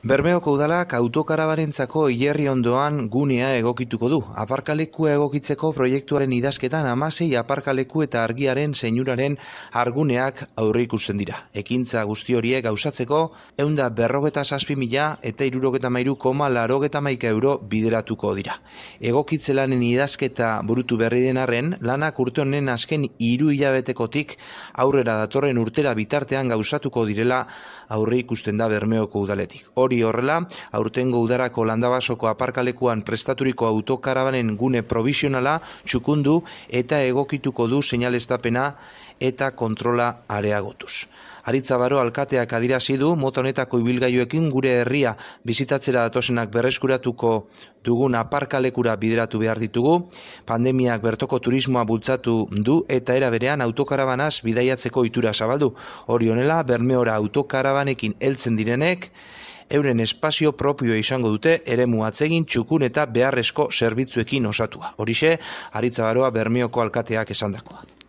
Bermeoko udalak autokarabarentzako hilerri ondoan gunea egokituko du. Aparkalekua egokitzeko proiektuaren idazketan amasei aparkaleku eta argiaren zeinuraren arguneak aurre ikusten dira. Ekintza guzti horiek gauzatzeko, eunda berrogeta saspi mila eta irurogeta mairu koma larogeta maika euro bideratuko dira. Egokitze lanen idazketa burutu berri den arren, lanak urte honen azken iru hilabetekotik aurrera datorren urtera bitartean gauzatuko direla aurre ikusten da Bermeoko udaletik. Hor hori horrela, aurtengo udarako landabasoko aparkalekuan prestaturiko autokarabanen gune provisionala txukundu eta egokituko du seinalestapena eta kontrola areagotuz. Aritza baro alkateak adirazi du mota honetako gure herria bizitatzera datosenak berreskuratuko dugun aparkalekura bideratu behar ditugu. Pandemiak bertoko turismoa bultzatu du eta era berean autokarabanaz bidaiatzeko itura zabaldu. Hori honela Bermeora autokarabanekin heltzen direnek euren espazio propio izango dute ere muatzegin txukun eta beharrezko zerbitzuekin osatua. Horixe, aritzabaroa bermioko alkateak esandakoa.